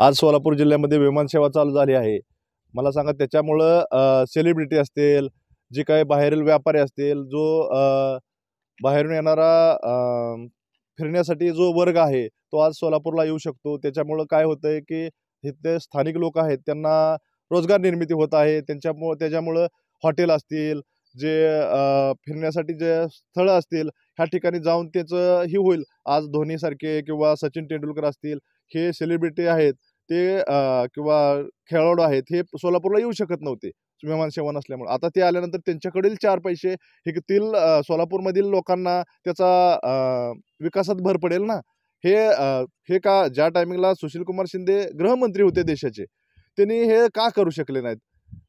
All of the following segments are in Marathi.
आज सोलापूर जिल्ह्यामध्ये विमानसेवा चालू झाली आहे मला सांगा त्याच्यामुळं सेलिब्रिटी असतील जे काही बाहेरील व्यापारी असतील जो बाहेरून येणारा फिरण्यासाठी जो वर्ग आहे तो आज सोलापूरला येऊ शकतो त्याच्यामुळं काय होतं आहे की इथले स्थानिक लोक आहेत त्यांना रोजगार निर्मिती होत आहे त्यांच्यामुळं त्याच्यामुळं हॉटेल असतील जे फिरण्यासाठी जे स्थळं असतील ह्या ठिकाणी जाऊन त्याचं ही होईल आज धोनीसारखे किंवा सचिन तेंडुलकर असतील हे सेलिब्रिटी आहेत ते किंवा खेळाडू आहेत हे सोलापूरला येऊ शकत नव्हते विमान सेवा नसल्यामुळे आता ते आल्यानंतर त्यांच्याकडील चार पैसे हे तील सोलापूरमधील लोकांना त्याचा विकासात भर पडेल ना हे हे का ज्या टायमिंगला सुशीलकुमार शिंदे गृहमंत्री होते देशाचे त्यांनी हे का करू शकले नाहीत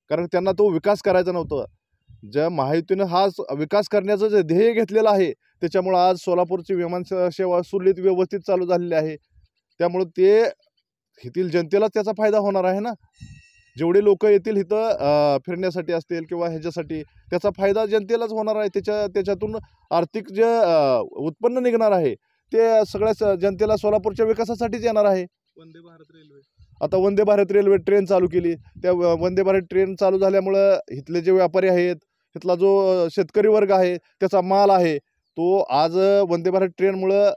कारण त्यांना तो विकास करायचा नव्हतं ज्या महायुतीनं हा विकास करण्याचं जे ध्येय घेतलेलं आहे त्याच्यामुळं आज सोलापूरची विमान सेवा सुरळीत व्यवस्थित चालू झालेली आहे त्यामुळं ते येथील जनतेलाच त्याचा फायदा होणार आहे ना जेवढे लोक येतील इथं फिरण्यासाठी असतील किंवा ह्याच्यासाठी त्याचा फायदा जनतेलाच होणार आहे त्याच्या त्याच्यातून आर्थिक जे उत्पन्न निघणार आहे ते सगळ्या जनतेला सोलापूरच्या विकासासाठीच येणार आहे वंदे भारत रेल्वे आता वंदे भारत रेल्वे ट्रेन चालू केली त्या वंदे भारत ट्रेन चालू झाल्यामुळं इथले जे व्यापारी आहेत इथला जो शेतकरी वर्ग आहे त्याचा माल आहे तो आज वंदे भारत ट्रेनमुळं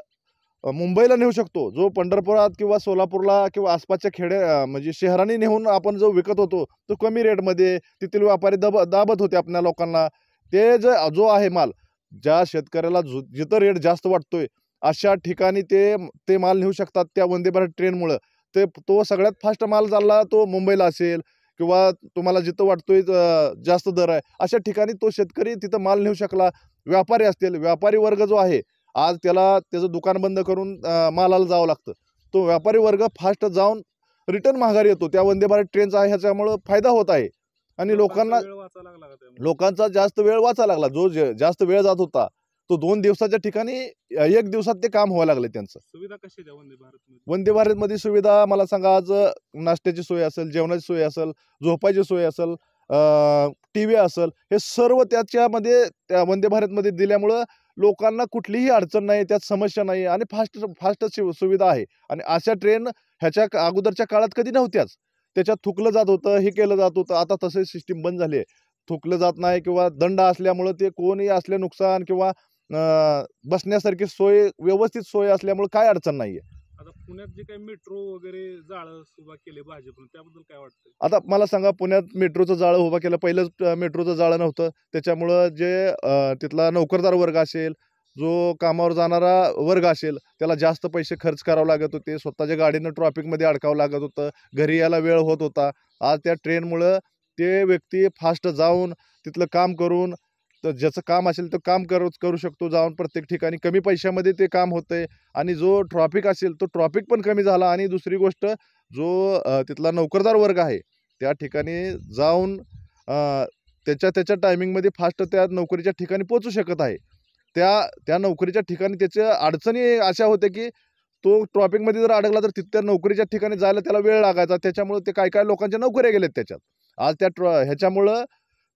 मुंबईला नेऊ शकतो जो पंढरपुरात किंवा सोलापूरला किंवा आसपासच्या खेडे म्हणजे शहरांनी नेऊन आपण जो विकत होतो तो कमी रेटमध्ये तेथील व्यापारी दब दाबत होते आपल्या लोकांना ते जे जो आहे माल ज्या शेतकऱ्याला जो जिथं रेट जास्त वाटतोय अशा ठिकाणी ते ते माल नेऊ शकतात त्या वंदे भारत ट्रेनमुळं ते तो सगळ्यात फास्ट माल चालला तो मुंबईला असेल किंवा तुम्हाला जिथं वाटतोय जास्त दर आहे अशा ठिकाणी तो शेतकरी तिथं माल नेऊ शकला व्यापारी असतील व्यापारी वर्ग जो आहे आज त्याला त्याचं दुकान बंद करून मालाला जावं लागतं तो व्यापारी वर्ग फास्ट जाऊन रिटर्न महागारी येतो त्या वंदे भारत ट्रेनचा आहे ह्याच्यामुळं फायदा होत आहे आणि लोकांना लोकांचा जास्त वेळ वाचा लागला जो जास्त वेळ जात होता तो दोन दिवसाच्या ठिकाणी एक दिवसात ते काम व्हायला लागले त्यांचं सुविधा कशी वंदे भारत वंदे मध्ये सुविधा मला सांगा आज नाश्त्याची सोय असेल जेवणाची सोय असेल झोपायची सोय असेल टी व्ही असेल हे सर्व त्याच्यामध्ये त्या वंदे भारतमध्ये दिल्यामुळं लोकांना कुठलीही अडचण नाही त्यात समस्या नाही आणि फास्ट फास्ट सुविधा आहे आणि अशा ट्रेन ह्याच्या अगोदरच्या काळात कधी नव्हत्याच त्याच्यात थुकलं जात होतं हे केलं जात होतं आता तसे सिस्टीम बंद झाली आहे थुकलं जात नाही किंवा दंड असल्यामुळं ते कोणी असले नुकसान किंवा बसण्यासारखी सोय व्यवस्थित सोय असल्यामुळं काय अडचण नाही आहे पुण्यात जे काही मेट्रो वगैरे जाळं उभा केले भाजपने त्याबद्दल काय वाटतं आता मला सांगा पुण्यात मेट्रोचं जाळं उभा केलं पहिलंच मेट्रोचं जाळं नव्हतं त्याच्यामुळं जे तिथला नोकरदार वर्ग असेल जो कामावर जाणारा वर्ग असेल त्याला जास्त पैसे खर्च करावं लागत होते स्वतःच्या गाडीनं ट्रॉफिकमध्ये अडकावं लागत होतं घरी यायला वेळ होत होता आज त्या ट्रेनमुळं ते व्यक्ती फास्ट जाऊन तिथलं काम करून तर ज्याचं काम असेल तर काम करू करू शकतो जाऊन प्रत्येक ठिकाणी कमी पैशामध्ये ते काम होतं आणि जो ट्रॉफिक असेल तो ट्रॉफिक पण कमी झाला आणि दुसरी गोष्ट जो तिथला नोकरदार वर्ग आहे त्या ठिकाणी जाऊन त्याच्या त्याच्या टायमिंगमध्ये फास्ट त्या नोकरीच्या ठिकाणी पोचू शकत आहे त्या त्या नोकरीच्या ठिकाणी त्याच्या अडचणी अशा होत्या की तो ट्रॉफिकमध्ये जर अडकला तर तिथल्या नोकरीच्या ठिकाणी जायला त्याला वेळ लागायचा त्याच्यामुळं ते काय काय लोकांच्या नोकऱ्या गेल्यात त्याच्यात आज त्या ट्रॉ ह्याच्यामुळं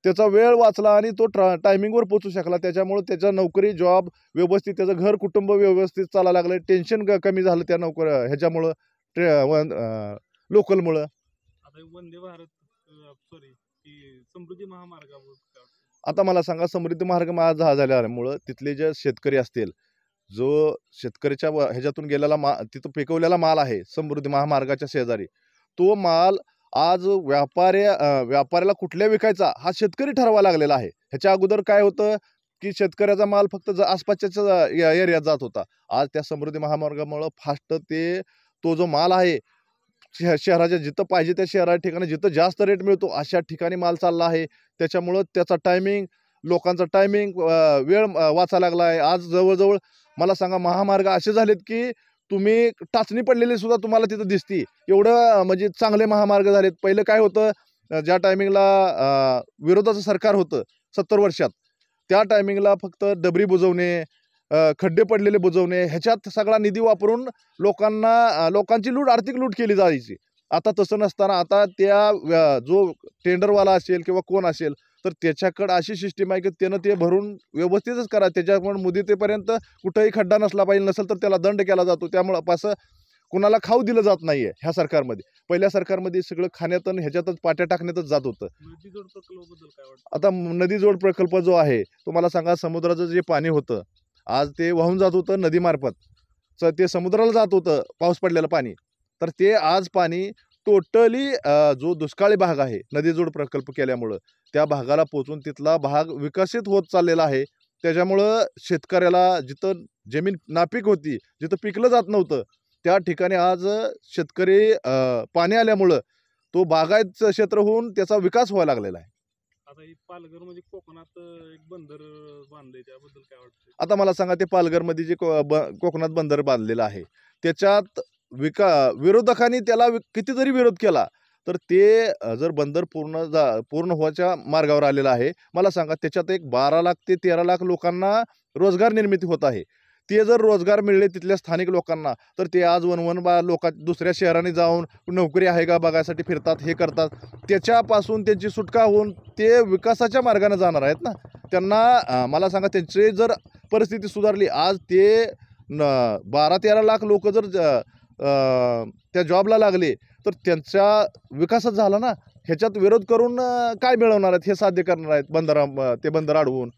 त्याचा वेळ वाचला आणि तो ट्रा टायमिंगवर पोचू शकला त्याच्यामुळे त्याचा नोकरी जॉब व्यवस्थित त्याचं घर कुटुंब व्यवस्थित चालायला लागलं टेन्शन कमी झालं त्या नोकर ह्याच्यामुळं ट्रे लोकलमुळं वंदे भारत सॉरी समृद्धी महामार्गावर आता मला सांगा समृद्धी मार्ग माझा झाल्यामुळं तिथले जे शेतकरी असतील जो शेतकऱ्याच्या ह्याच्यातून गेलेला मा तिथं पिकवलेला माल आहे समृद्धी महामार्गाच्या शेजारी तो माल आज व्यापारी व्यापाऱ्याला कुठल्या विकायचा हा शेतकरी ठरवा लागलेला आहे ह्याच्या अगोदर काय होतं की शेतकऱ्याचा माल फक्त ज आसपासच्या एरियात जात होता आज त्या समृद्धी महामार्गामुळं फास्ट ते तो जो माल आहे शहराच्या जिथं पाहिजे त्या शहरा ठिकाणी जिथं जास्त रेट मिळतो अशा ठिकाणी माल चालला आहे त्याच्यामुळं त्याचा टायमिंग लोकांचा टायमिंग वेळ वाचा लागला आहे आज जवळजवळ मला सांगा महामार्ग असे झालेत की तुम्ही टाचणी पडलेली सुद्धा तुम्हाला तिथं दिसती एवढं म्हणजे चांगले महामार्ग झालेत पहिलं काय होतं ज्या टायमिंगला विरोधाचं सरकार होतं सत्तर वर्षात त्या टायमिंगला फक्त डबरी बुजवणे खड्डे पडलेले बुजवणे ह्याच्यात सगळा निधी वापरून लोकांना लोकांची लूट आर्थिक लूट केली जायची आता तसं नसताना आता त्या जो टेंडरवाला असेल किंवा कोण असेल तर त्याच्याकडं अशी सिस्टीम आहे की त्यानं ते भरून व्यवस्थितच करा त्याच्यामुळे मुदतीपर्यंत कुठंही खड्डा नसला पाहिजे नसेल तर त्याला दंड केला जातो त्यामुळं असं कुणाला खाऊ दिलं जात नाही आहे ह्या सरकारमध्ये पहिल्या सरकारमध्ये सगळं खाण्यात ह्याच्यातच पाट्या टाकण्यातच जात होतं आता नदी जोड प्रकल्प जो आहे तुम्हाला सांगा समुद्राचं जे पाणी होतं आज ते वाहून जात होतं नदीमार्फत तर ते समुद्राला जात होतं पाऊस पडलेलं पाणी तर ते आज पाणी टोटली जो दुष्काळी भाग आहे नदीजोड प्रकल्प केल्यामुळं त्या भागाला पोचून तिथला भाग विकसित होत चाललेला आहे त्याच्यामुळं शेतकऱ्याला जिथं जमीन नापीक होती जिथं पिकलं जात नव्हतं त्या ठिकाणी आज शेतकरी पाणी आल्यामुळं तो बागायत क्षेत्र होऊन त्याचा विकास व्हायला लागलेला आहे आता पालघर म्हणजे कोकणात एक बंदर त्याबद्दल काय वाटतं आता मला सांगा ते पालघरमध्ये जे कोकणात बंदर बांधलेलं आहे त्याच्यात विका विरोधकांनी त्याला कितीतरी विरोध केला तर ते जर बंदर पूर्ण जा पूर्ण होण्याच्या मार्गावर आलेलं आहे मला सांगा त्याच्यात एक बारा लाख ते तेरा लाख लोकांना रोजगार निर्मिती होत आहे ते जर रोजगार मिळले तिथल्या स्थानिक लोकांना तर ते आज वनवन बा लोका दुसऱ्या शहराने जाऊन नोकरी आहे का बघायसाठी फिरतात हे करतात त्याच्यापासून त्यांची सुटका होऊन ते विकासाच्या मार्गाने जाणार आहेत ना त्यांना मला सांगा त्यांची जर परिस्थिती सुधारली आज ते न बारा तेरा लाख लोक जर त्या जॉबला लागले तर त्यांच्या विकासच झाला ना ह्याच्यात विरोध करून काय मिळवणार आहेत हे साध्य करणार आहेत बंदरा ते बंदर अडवून